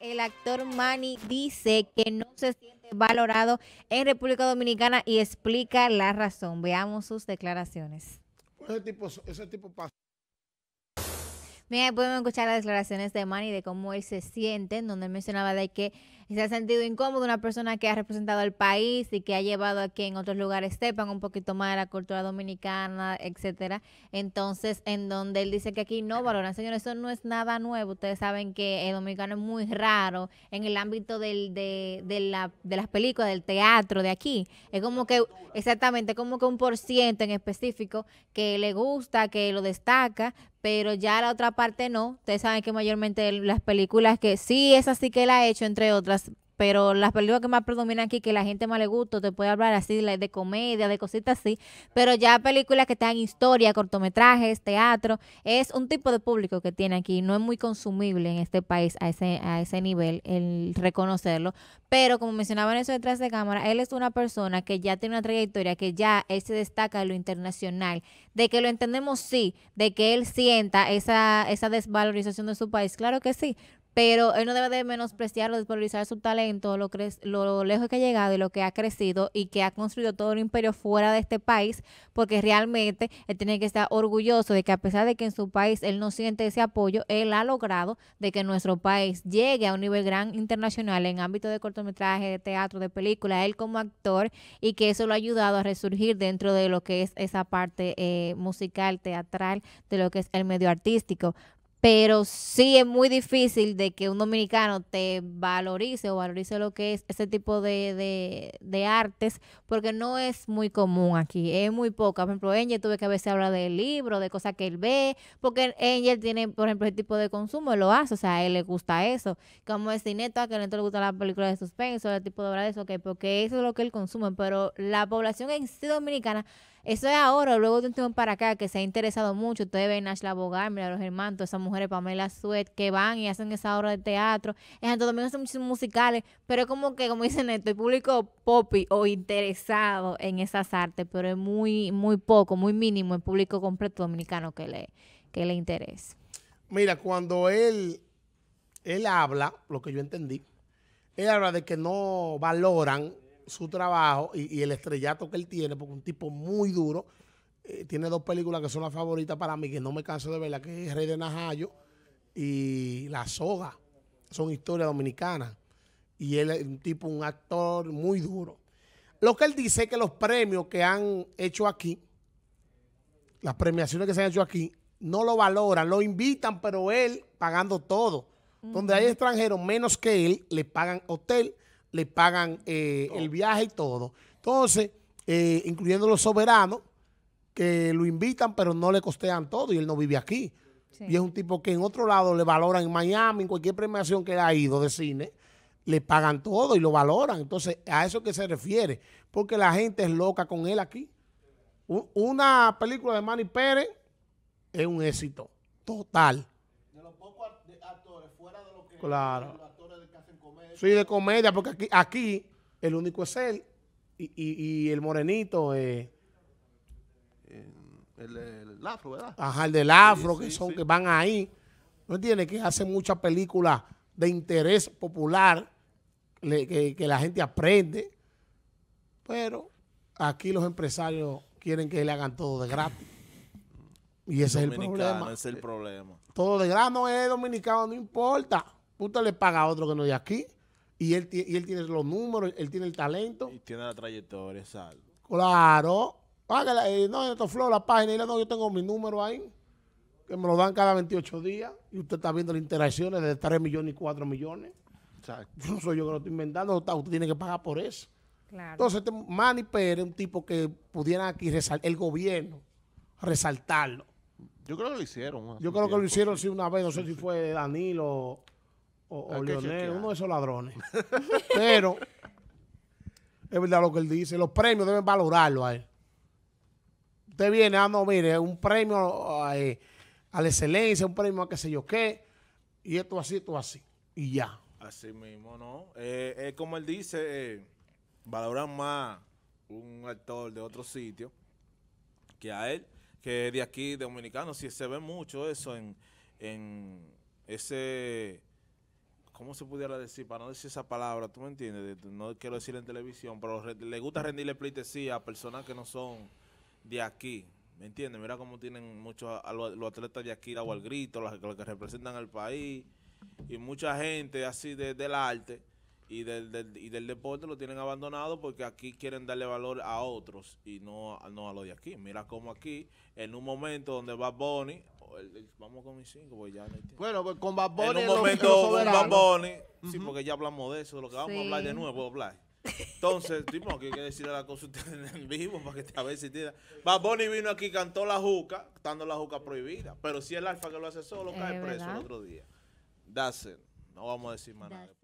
El actor Manny dice que no se siente valorado en República Dominicana y explica la razón. Veamos sus declaraciones. Pues ese tipo, pasa. Mira, podemos escuchar las declaraciones de Manny de cómo él se siente, donde mencionaba de que y se ha sentido incómodo una persona que ha representado al país y que ha llevado a que en otros lugares sepan un poquito más de la cultura dominicana, etcétera. Entonces, en donde él dice que aquí no valoran, señores, eso no es nada nuevo. Ustedes saben que el dominicano es muy raro en el ámbito del, de, de, la, de las películas, del teatro, de aquí. Es como que, exactamente, como que un por ciento en específico que le gusta, que lo destaca, pero ya la otra parte no. Ustedes saben que mayormente las películas que sí, es así que la ha hecho, entre otras pero las películas que más predominan aquí, que la gente más le gusta, te puede hablar así de, comedia, de cositas así, pero ya películas que están en historia, cortometrajes, teatro, es un tipo de público que tiene aquí, no es muy consumible en este país a ese, a ese nivel, el reconocerlo, pero como mencionaba en eso detrás de cámara, él es una persona que ya tiene una trayectoria, que ya él se destaca de lo internacional, de que lo entendemos sí, de que él sienta esa, esa desvalorización de su país, claro que sí, pero él no debe de menospreciar o su talento, lo, lo lejos que ha llegado y lo que ha crecido y que ha construido todo un imperio fuera de este país, porque realmente él tiene que estar orgulloso de que a pesar de que en su país él no siente ese apoyo, él ha logrado de que nuestro país llegue a un nivel gran internacional en ámbito de cortometraje, de teatro, de película, él como actor y que eso lo ha ayudado a resurgir dentro de lo que es esa parte eh, musical, teatral, de lo que es el medio artístico pero sí es muy difícil de que un dominicano te valorice o valorice lo que es ese tipo de, artes, porque no es muy común aquí, es muy poca. Por ejemplo, Angel tuve que a veces hablar del libro, de cosas que él ve, porque Angel tiene, por ejemplo, ese tipo de consumo, lo hace, o sea, a él le gusta eso. Como es Cineto, a que a le gusta las películas de suspenso, el tipo de obra de eso, que porque eso es lo que él consume, pero la población en sí dominicana eso es ahora, luego de un tiempo para acá, que se ha interesado mucho. Ustedes ven a Ashla mira los hermanos, todas esas mujeres, Pamela Suet, que van y hacen esa obra de teatro. En Santo Domingo hacen muchísimos musicales, pero es como que, como dicen esto, el público popi o interesado en esas artes, pero es muy, muy poco, muy mínimo el público completo dominicano que le, que le interesa. Mira, cuando él, él habla, lo que yo entendí, él habla de que no valoran su trabajo y, el estrellato que él tiene, porque un tipo muy duro. Eh, tiene dos películas que son las favoritas para mí, que no me canso de verla, que es Rey de Najayo y La Soga. Son historias dominicanas. Y él es un tipo, un actor muy duro. Lo que él dice es que los premios que han hecho aquí, las premiaciones que se han hecho aquí, no lo valoran, lo invitan, pero él pagando todo. Donde hay extranjeros menos que él, le pagan hotel, le pagan eh, el viaje y todo. Entonces, eh, incluyendo los soberanos, que lo invitan, pero no le costean todo y él no vive aquí. Y es un tipo que en otro lado le valoran en Miami, en cualquier premiación que él ha ido de cine, le pagan todo y lo valoran. Entonces, a eso que se refiere, porque la gente es loca con él aquí. una película de Manny Pérez es un éxito total. De los pocos actores fuera de lo que... Claro soy de comedia, porque aquí, el único es él y, el morenito. es eh, el, del afro, ¿verdad? Ajá, el del afro, que son, que van ahí. ¿No entiendes? Que hacen muchas películas de interés popular que, la gente aprende. Pero aquí los empresarios quieren que le hagan todo de gratis. Y ese es el problema. es el problema. Todo de gratis, no es dominicano, no importa usted le paga a otro que no de aquí. Y él, él tiene los números, él tiene el talento. Y tiene la trayectoria, exacto. Claro. Eh, no, en esto flow, la página, no, yo tengo mi número ahí, que me lo dan cada 28 días, y usted está viendo las interacciones de 3 millones y 4 millones. no soy yo que lo estoy inventando, usted tiene que pagar por eso. Entonces, este Manny Pérez un tipo que pudiera aquí resaltar, el gobierno, resaltarlo. Yo creo que lo hicieron. Yo creo que lo hicieron, sí, una vez, no sé si fue Danilo o, o uno de esos ladrones. Pero es verdad lo que él dice, los premios deben valorarlo a él. Usted viene, ah, no, mire, un premio ah, eh, a, la excelencia, un premio a qué sé yo qué, y esto así, esto así, y ya. Así mismo, ¿no? Eh, es como él dice, eh, valoran más un actor de otro sitio que a él, que de aquí, de dominicano. Si se ve mucho eso en ese ¿cómo se pudiera decir? Para no decir esa palabra, tú me entiendes, no quiero decir en televisión, pero le gusta rendirle pleitesía a personas que no son de aquí, ¿me entiendes? Mira cómo tienen muchos los, atletas de aquí, la al grito, los, que representan al país, y mucha gente así del arte y del, deporte lo tienen abandonado porque aquí quieren darle valor a otros y no, no a los de aquí. Mira cómo aquí, en un momento donde va Bonnie vamos con mis cinco, porque ya no hay tiempo. Bueno, pues con Baboni. En un momento, con Bad sí, porque ya hablamos de eso, lo que vamos a hablar de nuevo, Entonces, tipo, aquí hay que decirle la cosa en vivo para que a ver si tira. Bad vino aquí, cantó la juca, estando la juca prohibida. Pero si el alfa que lo hace solo, cae preso el otro día. dase, No vamos a decir más nada.